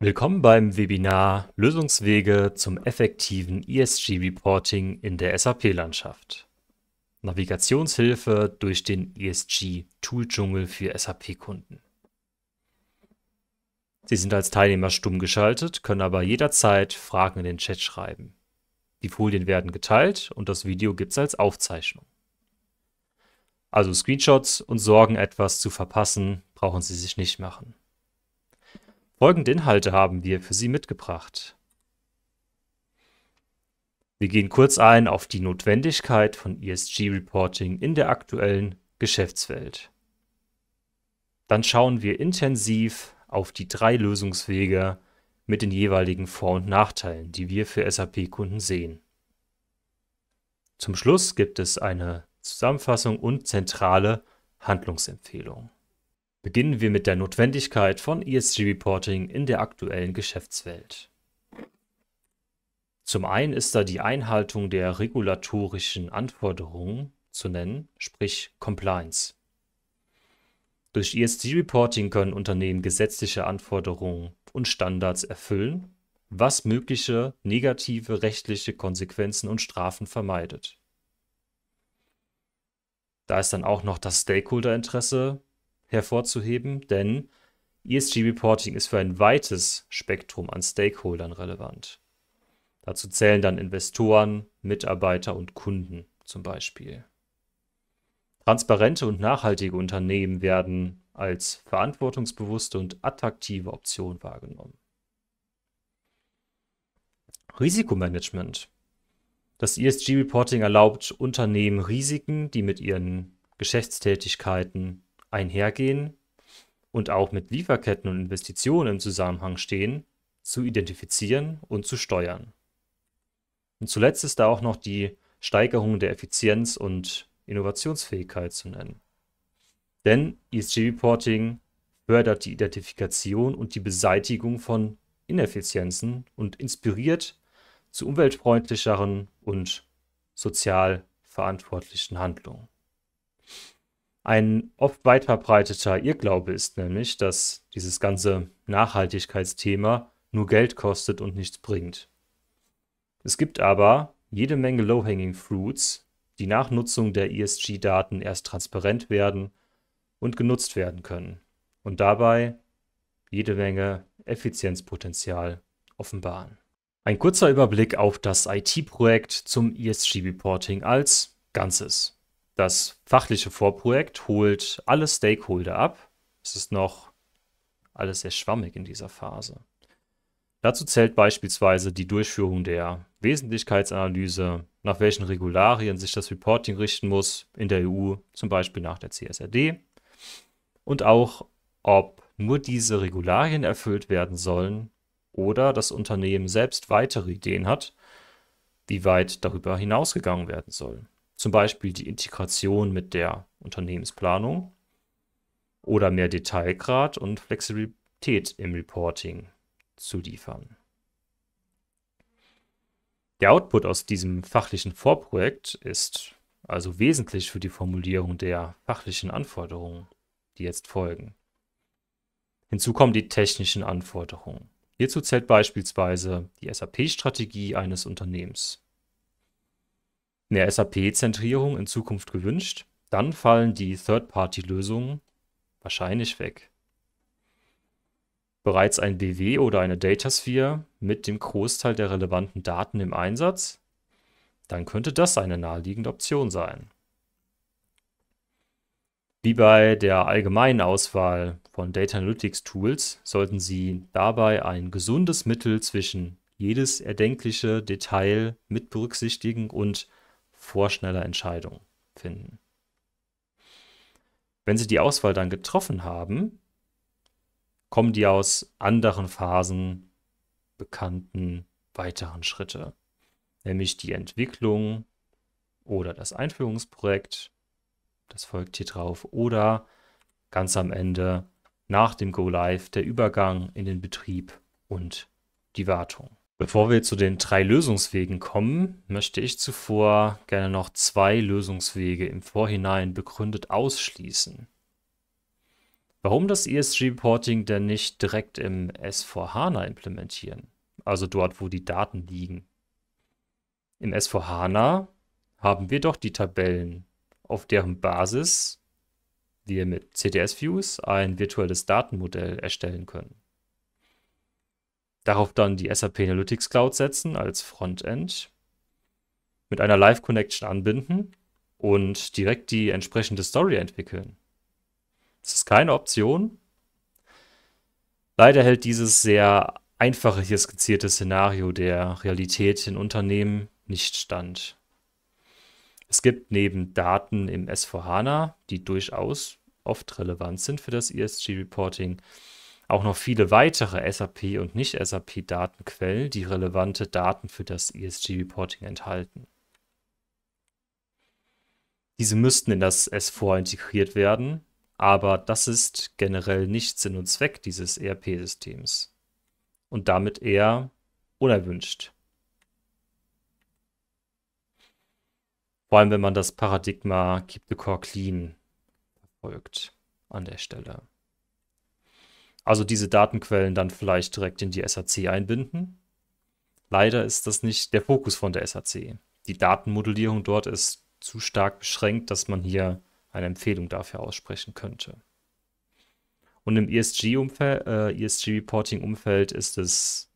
Willkommen beim Webinar Lösungswege zum effektiven ESG-Reporting in der SAP-Landschaft. Navigationshilfe durch den ESG-Tool-Dschungel für SAP-Kunden. Sie sind als Teilnehmer stumm geschaltet, können aber jederzeit Fragen in den Chat schreiben. Die Folien werden geteilt und das Video gibt es als Aufzeichnung. Also Screenshots und Sorgen etwas zu verpassen, brauchen Sie sich nicht machen. Folgende Inhalte haben wir für Sie mitgebracht. Wir gehen kurz ein auf die Notwendigkeit von ESG-Reporting in der aktuellen Geschäftswelt. Dann schauen wir intensiv auf die drei Lösungswege mit den jeweiligen Vor- und Nachteilen, die wir für SAP-Kunden sehen. Zum Schluss gibt es eine Zusammenfassung und zentrale Handlungsempfehlungen. Beginnen wir mit der Notwendigkeit von ESG-Reporting in der aktuellen Geschäftswelt. Zum einen ist da die Einhaltung der regulatorischen Anforderungen zu nennen, sprich Compliance. Durch ESG-Reporting können Unternehmen gesetzliche Anforderungen und Standards erfüllen, was mögliche negative rechtliche Konsequenzen und Strafen vermeidet. Da ist dann auch noch das Stakeholderinteresse hervorzuheben, denn ESG-Reporting ist für ein weites Spektrum an Stakeholdern relevant. Dazu zählen dann Investoren, Mitarbeiter und Kunden zum Beispiel. Transparente und nachhaltige Unternehmen werden als verantwortungsbewusste und attraktive Option wahrgenommen. Risikomanagement. Das ESG-Reporting erlaubt Unternehmen Risiken, die mit ihren Geschäftstätigkeiten einhergehen und auch mit Lieferketten und Investitionen im Zusammenhang stehen, zu identifizieren und zu steuern. Und zuletzt ist da auch noch die Steigerung der Effizienz und Innovationsfähigkeit zu nennen. Denn ESG-Reporting fördert die Identifikation und die Beseitigung von Ineffizienzen und inspiriert zu umweltfreundlicheren und sozial verantwortlichen Handlungen. Ein oft weit verbreiteter Irrglaube ist nämlich, dass dieses ganze Nachhaltigkeitsthema nur Geld kostet und nichts bringt. Es gibt aber jede Menge Low-Hanging Fruits, die nach Nutzung der ESG-Daten erst transparent werden und genutzt werden können und dabei jede Menge Effizienzpotenzial offenbaren. Ein kurzer Überblick auf das IT-Projekt zum ESG-Reporting als Ganzes. Das fachliche Vorprojekt holt alle Stakeholder ab. Es ist noch alles sehr schwammig in dieser Phase. Dazu zählt beispielsweise die Durchführung der Wesentlichkeitsanalyse, nach welchen Regularien sich das Reporting richten muss in der EU, zum Beispiel nach der CSRD, und auch, ob nur diese Regularien erfüllt werden sollen oder das Unternehmen selbst weitere Ideen hat, wie weit darüber hinausgegangen werden soll. Zum Beispiel die Integration mit der Unternehmensplanung oder mehr Detailgrad und Flexibilität im Reporting zu liefern. Der Output aus diesem fachlichen Vorprojekt ist also wesentlich für die Formulierung der fachlichen Anforderungen, die jetzt folgen. Hinzu kommen die technischen Anforderungen. Hierzu zählt beispielsweise die SAP-Strategie eines Unternehmens mehr SAP-Zentrierung in Zukunft gewünscht, dann fallen die Third-Party-Lösungen wahrscheinlich weg. Bereits ein BW oder eine Datasphere mit dem Großteil der relevanten Daten im Einsatz? Dann könnte das eine naheliegende Option sein. Wie bei der allgemeinen Auswahl von Data Analytics Tools sollten Sie dabei ein gesundes Mittel zwischen jedes erdenkliche Detail mit berücksichtigen und vorschneller Entscheidung finden. Wenn sie die Auswahl dann getroffen haben, kommen die aus anderen Phasen bekannten weiteren Schritte, nämlich die Entwicklung oder das Einführungsprojekt, das folgt hier drauf, oder ganz am Ende nach dem Go Live der Übergang in den Betrieb und die Wartung. Bevor wir zu den drei Lösungswegen kommen, möchte ich zuvor gerne noch zwei Lösungswege im Vorhinein begründet ausschließen. Warum das ESG-Reporting denn nicht direkt im S4HANA implementieren, also dort, wo die Daten liegen? Im S4HANA haben wir doch die Tabellen, auf deren Basis wir mit cds views ein virtuelles Datenmodell erstellen können. Darauf dann die SAP Analytics Cloud setzen als Frontend, mit einer Live Connection anbinden und direkt die entsprechende Story entwickeln. Das ist keine Option. Leider hält dieses sehr einfache hier skizzierte Szenario der Realität in Unternehmen nicht stand. Es gibt neben Daten im S4HANA, die durchaus oft relevant sind für das ESG-Reporting, auch noch viele weitere SAP und Nicht-SAP-Datenquellen, die relevante Daten für das ESG-Reporting enthalten. Diese müssten in das S4 integriert werden, aber das ist generell nicht Sinn und Zweck dieses ERP-Systems und damit eher unerwünscht. Vor allem, wenn man das Paradigma Keep the Core Clean verfolgt an der Stelle. Also diese Datenquellen dann vielleicht direkt in die SAC einbinden. Leider ist das nicht der Fokus von der SAC. Die Datenmodellierung dort ist zu stark beschränkt, dass man hier eine Empfehlung dafür aussprechen könnte. Und im ESG-Reporting-Umfeld äh, ESG ist es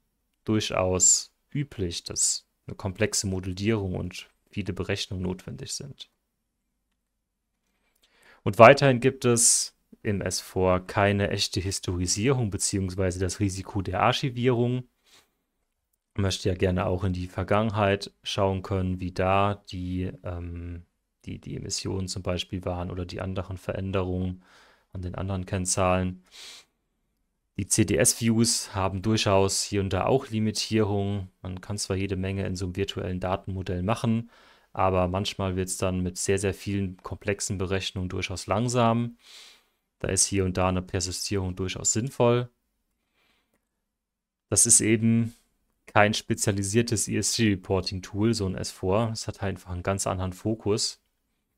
durchaus üblich, dass eine komplexe Modellierung und viele Berechnungen notwendig sind. Und weiterhin gibt es im S4 keine echte Historisierung bzw. das Risiko der Archivierung. Ich möchte ja gerne auch in die Vergangenheit schauen können, wie da die, ähm, die, die Emissionen zum Beispiel waren oder die anderen Veränderungen an den anderen Kennzahlen. Die CDS-Views haben durchaus hier und da auch Limitierungen. Man kann zwar jede Menge in so einem virtuellen Datenmodell machen, aber manchmal wird es dann mit sehr, sehr vielen komplexen Berechnungen durchaus langsam. Da ist hier und da eine Persistierung durchaus sinnvoll. Das ist eben kein spezialisiertes ESG-Reporting-Tool, so ein S4. Es hat einfach einen ganz anderen Fokus.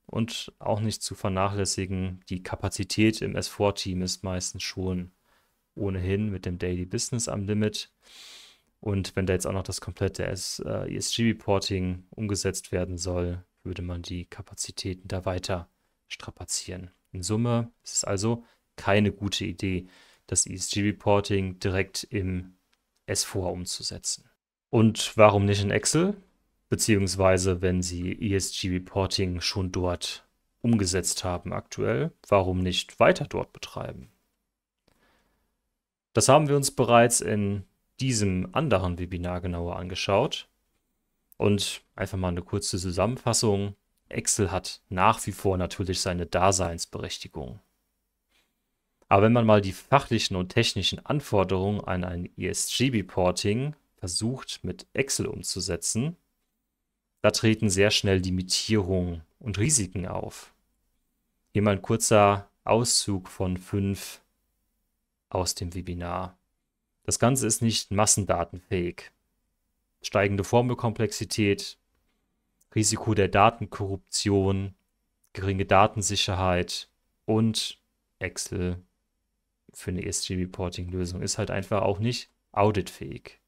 Und auch nicht zu vernachlässigen, die Kapazität im S4-Team ist meistens schon ohnehin mit dem Daily Business am Limit. Und wenn da jetzt auch noch das komplette äh, ESG-Reporting umgesetzt werden soll, würde man die Kapazitäten da weiter strapazieren. In Summe ist es also keine gute Idee, das ESG-Reporting direkt im S4 umzusetzen. Und warum nicht in Excel? Beziehungsweise, wenn Sie ESG-Reporting schon dort umgesetzt haben aktuell, warum nicht weiter dort betreiben? Das haben wir uns bereits in diesem anderen Webinar genauer angeschaut. Und einfach mal eine kurze Zusammenfassung. Excel hat nach wie vor natürlich seine Daseinsberechtigung. Aber wenn man mal die fachlichen und technischen Anforderungen an ein ESG-Reporting versucht mit Excel umzusetzen, da treten sehr schnell Limitierungen und Risiken auf. Hier mal ein kurzer Auszug von fünf aus dem Webinar. Das Ganze ist nicht massendatenfähig. Steigende Formelkomplexität, Risiko der Datenkorruption, geringe Datensicherheit und Excel für eine ESG-Reporting-Lösung ist halt einfach auch nicht auditfähig.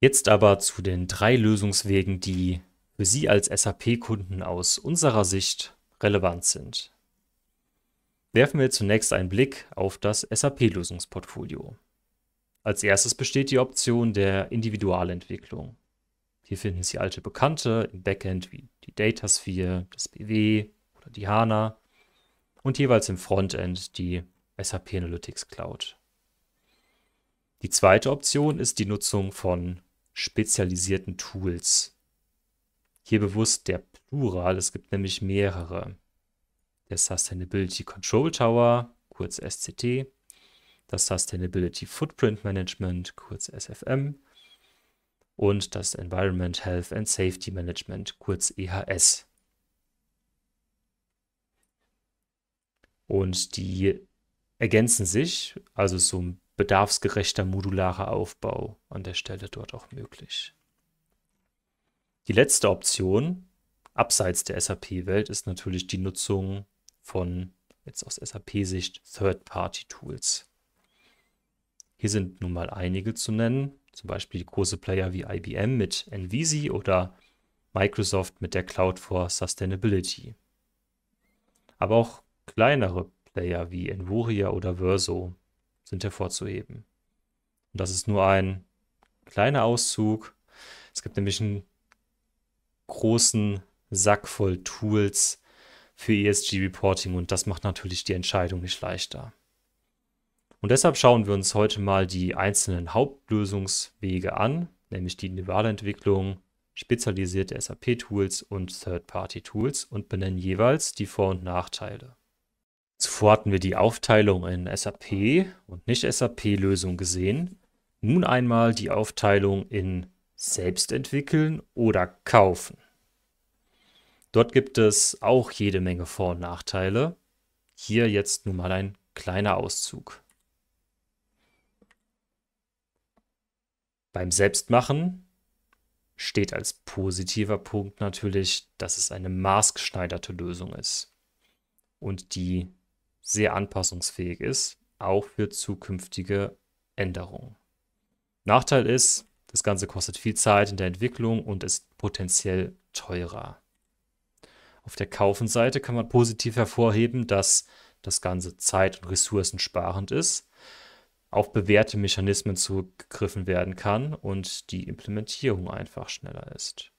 Jetzt aber zu den drei Lösungswegen, die für Sie als SAP-Kunden aus unserer Sicht relevant sind. Werfen wir zunächst einen Blick auf das SAP-Lösungsportfolio. Als erstes besteht die Option der Individualentwicklung. Hier finden Sie alte Bekannte im Backend wie die Datasphere, das BW oder die HANA und jeweils im Frontend die SAP Analytics Cloud. Die zweite Option ist die Nutzung von spezialisierten Tools. Hier bewusst der Plural, es gibt nämlich mehrere. Der Sustainability Control Tower, kurz SCT, das Sustainability Footprint Management, kurz SFM und das Environment Health and Safety Management, kurz EHS. Und die ergänzen sich, also so ein bedarfsgerechter modularer Aufbau an der Stelle dort auch möglich. Die letzte Option abseits der SAP-Welt ist natürlich die Nutzung von, jetzt aus SAP-Sicht, Third-Party-Tools. Hier sind nun mal einige zu nennen. Zum Beispiel große Player wie IBM mit Envisi oder Microsoft mit der Cloud for Sustainability. Aber auch kleinere Player wie Envuria oder Verso sind hervorzuheben. Und das ist nur ein kleiner Auszug. Es gibt nämlich einen großen Sack voll Tools für ESG-Reporting und das macht natürlich die Entscheidung nicht leichter. Und deshalb schauen wir uns heute mal die einzelnen Hauptlösungswege an, nämlich die Nevada-Entwicklung, spezialisierte SAP-Tools und Third-Party-Tools und benennen jeweils die Vor- und Nachteile. Zuvor hatten wir die Aufteilung in SAP und nicht sap lösung gesehen. Nun einmal die Aufteilung in Selbstentwickeln oder kaufen. Dort gibt es auch jede Menge Vor- und Nachteile. Hier jetzt nun mal ein kleiner Auszug. Beim Selbstmachen steht als positiver Punkt natürlich, dass es eine maßgeschneiderte Lösung ist und die sehr anpassungsfähig ist, auch für zukünftige Änderungen. Nachteil ist, das Ganze kostet viel Zeit in der Entwicklung und ist potenziell teurer. Auf der Kaufenseite kann man positiv hervorheben, dass das Ganze zeit- und ressourcensparend ist auf bewährte Mechanismen zurückgegriffen werden kann und die Implementierung einfach schneller ist.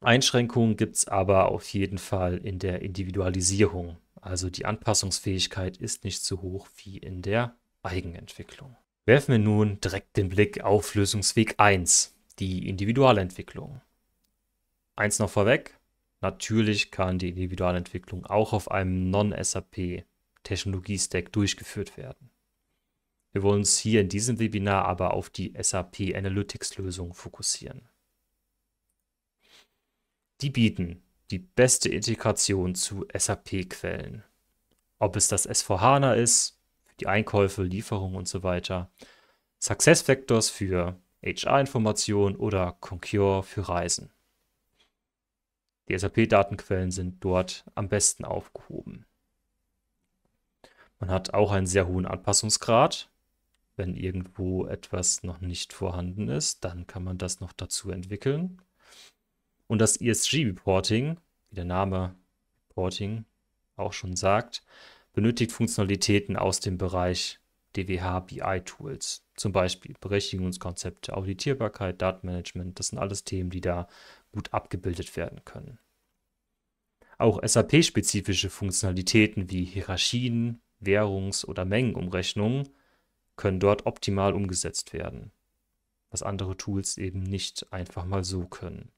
Einschränkungen gibt es aber auf jeden Fall in der Individualisierung. Also die Anpassungsfähigkeit ist nicht so hoch wie in der Eigenentwicklung. Werfen wir nun direkt den Blick auf Lösungsweg 1, die Individualentwicklung. Eins noch vorweg, natürlich kann die Individualentwicklung auch auf einem Non-SAP Technologie-Stack durchgeführt werden. Wir wollen uns hier in diesem Webinar aber auf die SAP Analytics Lösung fokussieren. Die bieten die beste Integration zu SAP-Quellen. Ob es das S4HANA ist, für die Einkäufe, Lieferungen und so weiter, SuccessFactors für HR-Informationen oder Concure für Reisen. Die SAP-Datenquellen sind dort am besten aufgehoben. Man hat auch einen sehr hohen Anpassungsgrad. Wenn irgendwo etwas noch nicht vorhanden ist, dann kann man das noch dazu entwickeln. Und das ESG-Reporting, wie der Name Reporting auch schon sagt, benötigt Funktionalitäten aus dem Bereich DWH BI-Tools. Zum Beispiel Berechtigungskonzepte, Auditierbarkeit, Datenmanagement. Das sind alles Themen, die da gut abgebildet werden können. Auch SAP-spezifische Funktionalitäten wie Hierarchien, Währungs- oder Mengenumrechnungen können dort optimal umgesetzt werden, was andere Tools eben nicht einfach mal so können.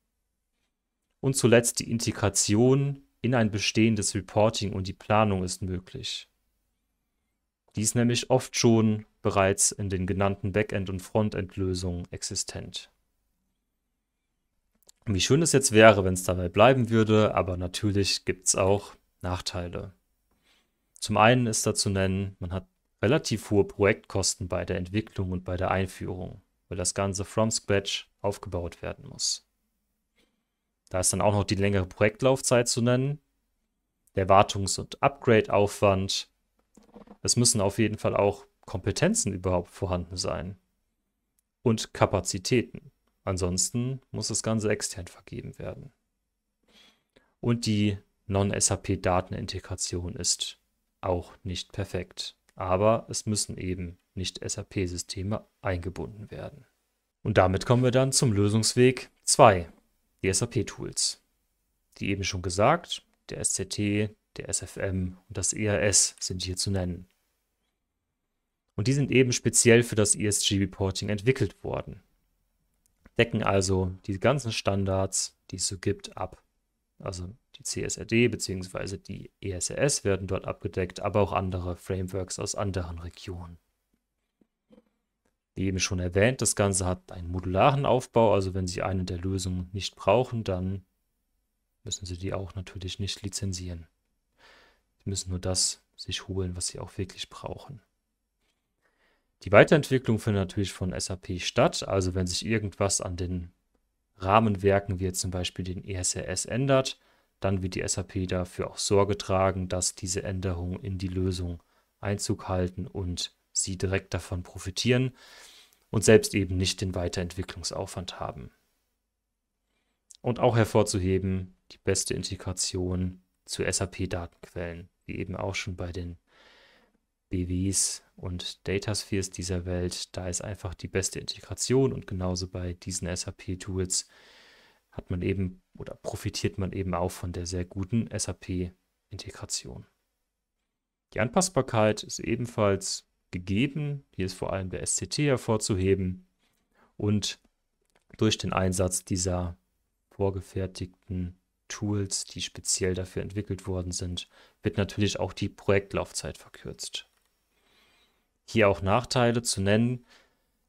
Und zuletzt die Integration in ein bestehendes Reporting und die Planung ist möglich. Dies nämlich oft schon bereits in den genannten Backend- und Frontend-Lösungen existent. Wie schön es jetzt wäre, wenn es dabei bleiben würde, aber natürlich gibt es auch Nachteile. Zum einen ist da zu nennen, man hat relativ hohe Projektkosten bei der Entwicklung und bei der Einführung, weil das Ganze from scratch aufgebaut werden muss. Da ist dann auch noch die längere Projektlaufzeit zu nennen, der Wartungs- und Upgrade-Aufwand. Es müssen auf jeden Fall auch Kompetenzen überhaupt vorhanden sein und Kapazitäten. Ansonsten muss das Ganze extern vergeben werden. Und die Non-SAP-Datenintegration ist auch nicht perfekt. Aber es müssen eben nicht SAP-Systeme eingebunden werden. Und damit kommen wir dann zum Lösungsweg 2, die SAP-Tools. Die eben schon gesagt, der SCT, der SFM und das ERS sind hier zu nennen. Und die sind eben speziell für das ESG-Reporting entwickelt worden, decken also die ganzen Standards, die es so gibt, ab. Also die CSRD bzw. die ESRS werden dort abgedeckt, aber auch andere Frameworks aus anderen Regionen. Wie eben schon erwähnt, das Ganze hat einen modularen Aufbau, also wenn Sie eine der Lösungen nicht brauchen, dann müssen Sie die auch natürlich nicht lizenzieren. Sie müssen nur das sich holen, was Sie auch wirklich brauchen. Die Weiterentwicklung findet natürlich von SAP statt, also wenn sich irgendwas an den Rahmenwerken, wie jetzt zum Beispiel den ESRS ändert, dann wird die SAP dafür auch Sorge tragen, dass diese Änderungen in die Lösung Einzug halten und sie direkt davon profitieren und selbst eben nicht den Weiterentwicklungsaufwand haben. Und auch hervorzuheben, die beste Integration zu SAP-Datenquellen, wie eben auch schon bei den BWs und Dataspheres dieser Welt. Da ist einfach die beste Integration und genauso bei diesen SAP-Tools hat man eben oder profitiert man eben auch von der sehr guten SAP-Integration. Die Anpassbarkeit ist ebenfalls gegeben. Hier ist vor allem der SCT hervorzuheben und durch den Einsatz dieser vorgefertigten Tools, die speziell dafür entwickelt worden sind, wird natürlich auch die Projektlaufzeit verkürzt hier auch Nachteile zu nennen.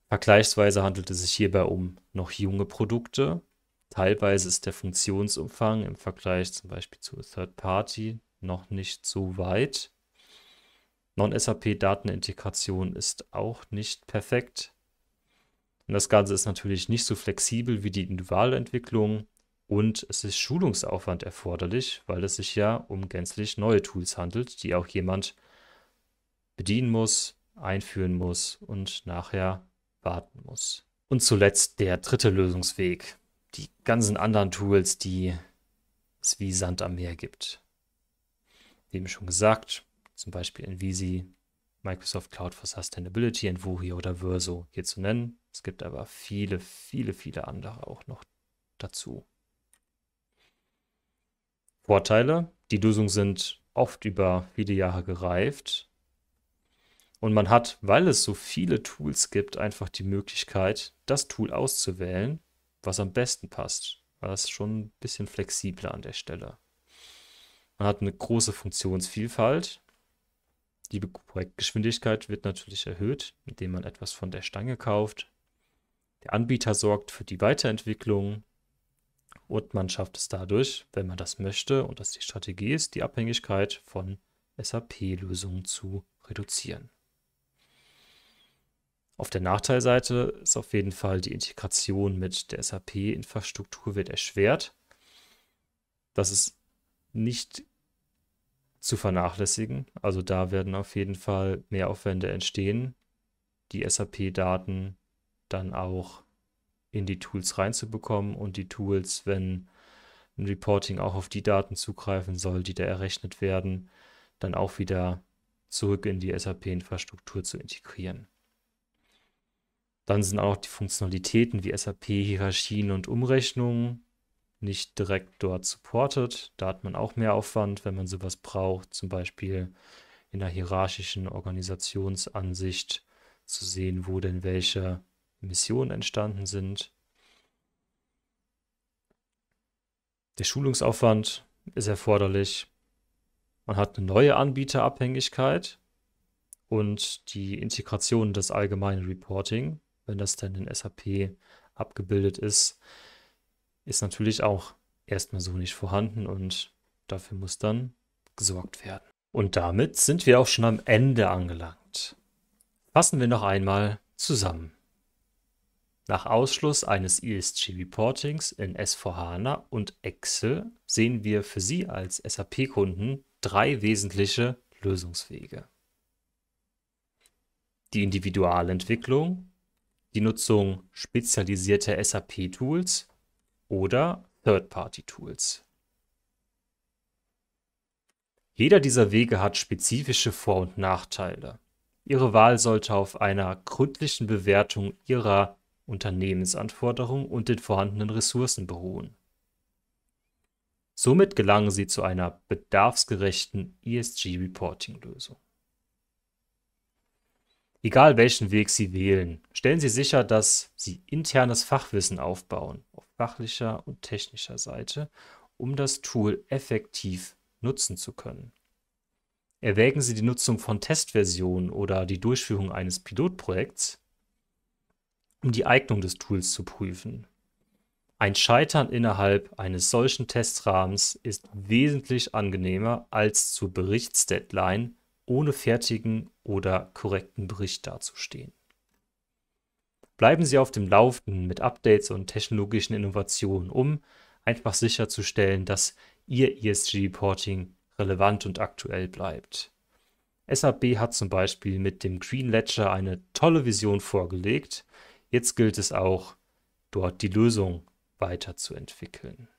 Vergleichsweise handelt es sich hierbei um noch junge Produkte. Teilweise ist der Funktionsumfang im Vergleich zum Beispiel zu Third Party noch nicht so weit. Non-SAP-Datenintegration ist auch nicht perfekt. Und das Ganze ist natürlich nicht so flexibel wie die Individualentwicklung und es ist Schulungsaufwand erforderlich, weil es sich ja um gänzlich neue Tools handelt, die auch jemand bedienen muss, einführen muss und nachher warten muss. Und zuletzt der dritte Lösungsweg. Die ganzen anderen Tools, die es wie Sand am Meer gibt. Wie eben schon gesagt, zum Beispiel Invisi, Microsoft Cloud for Sustainability, in oder Verso hier zu nennen. Es gibt aber viele, viele, viele andere auch noch dazu. Vorteile. Die Lösungen sind oft über viele Jahre gereift und man hat, weil es so viele Tools gibt, einfach die Möglichkeit, das Tool auszuwählen, was am besten passt. Das ist schon ein bisschen flexibler an der Stelle. Man hat eine große Funktionsvielfalt. Die Projektgeschwindigkeit wird natürlich erhöht, indem man etwas von der Stange kauft. Der Anbieter sorgt für die Weiterentwicklung und man schafft es dadurch, wenn man das möchte und das die Strategie ist, die Abhängigkeit von SAP-Lösungen zu reduzieren. Auf der Nachteilseite ist auf jeden Fall die Integration mit der SAP-Infrastruktur wird erschwert. Das ist nicht zu vernachlässigen. Also da werden auf jeden Fall Mehraufwände entstehen, die SAP-Daten dann auch in die Tools reinzubekommen und die Tools, wenn ein Reporting auch auf die Daten zugreifen soll, die da errechnet werden, dann auch wieder zurück in die SAP-Infrastruktur zu integrieren. Dann sind auch die Funktionalitäten wie SAP-Hierarchien und Umrechnungen nicht direkt dort supported. Da hat man auch mehr Aufwand, wenn man sowas braucht, zum Beispiel in der hierarchischen Organisationsansicht zu sehen, wo denn welche Missionen entstanden sind. Der Schulungsaufwand ist erforderlich. Man hat eine neue Anbieterabhängigkeit und die Integration des allgemeinen Reporting wenn das dann in SAP abgebildet ist, ist natürlich auch erstmal so nicht vorhanden und dafür muss dann gesorgt werden. Und damit sind wir auch schon am Ende angelangt. Fassen wir noch einmal zusammen. Nach Ausschluss eines ESG-Reportings in S4HANA und Excel sehen wir für Sie als SAP-Kunden drei wesentliche Lösungswege. Die Individualentwicklung die Nutzung spezialisierter SAP-Tools oder Third-Party-Tools. Jeder dieser Wege hat spezifische Vor- und Nachteile. Ihre Wahl sollte auf einer gründlichen Bewertung Ihrer Unternehmensanforderungen und den vorhandenen Ressourcen beruhen. Somit gelangen Sie zu einer bedarfsgerechten ESG-Reporting-Lösung. Egal welchen Weg Sie wählen, stellen Sie sicher, dass Sie internes Fachwissen aufbauen, auf fachlicher und technischer Seite, um das Tool effektiv nutzen zu können. Erwägen Sie die Nutzung von Testversionen oder die Durchführung eines Pilotprojekts, um die Eignung des Tools zu prüfen. Ein Scheitern innerhalb eines solchen Testrahmens ist wesentlich angenehmer als zur Berichtsdeadline ohne fertigen oder korrekten Bericht dazustehen. Bleiben Sie auf dem Laufenden mit Updates und technologischen Innovationen, um einfach sicherzustellen, dass Ihr ESG-Reporting relevant und aktuell bleibt. SAP hat zum Beispiel mit dem Green Ledger eine tolle Vision vorgelegt. Jetzt gilt es auch, dort die Lösung weiterzuentwickeln.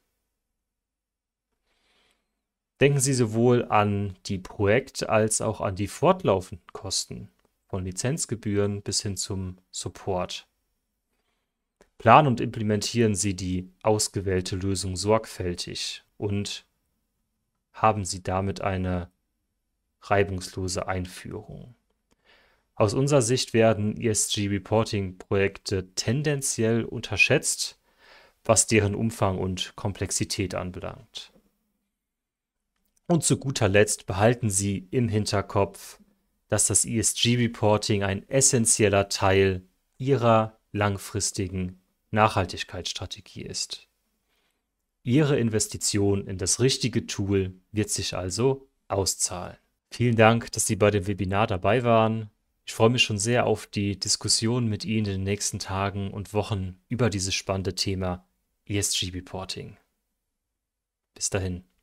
Denken Sie sowohl an die Projekt- als auch an die fortlaufenden Kosten, von Lizenzgebühren bis hin zum Support. Planen und implementieren Sie die ausgewählte Lösung sorgfältig und haben Sie damit eine reibungslose Einführung. Aus unserer Sicht werden ESG-Reporting-Projekte tendenziell unterschätzt, was deren Umfang und Komplexität anbelangt. Und zu guter Letzt behalten Sie im Hinterkopf, dass das ESG-Reporting ein essentieller Teil Ihrer langfristigen Nachhaltigkeitsstrategie ist. Ihre Investition in das richtige Tool wird sich also auszahlen. Vielen Dank, dass Sie bei dem Webinar dabei waren. Ich freue mich schon sehr auf die Diskussion mit Ihnen in den nächsten Tagen und Wochen über dieses spannende Thema ESG-Reporting. Bis dahin.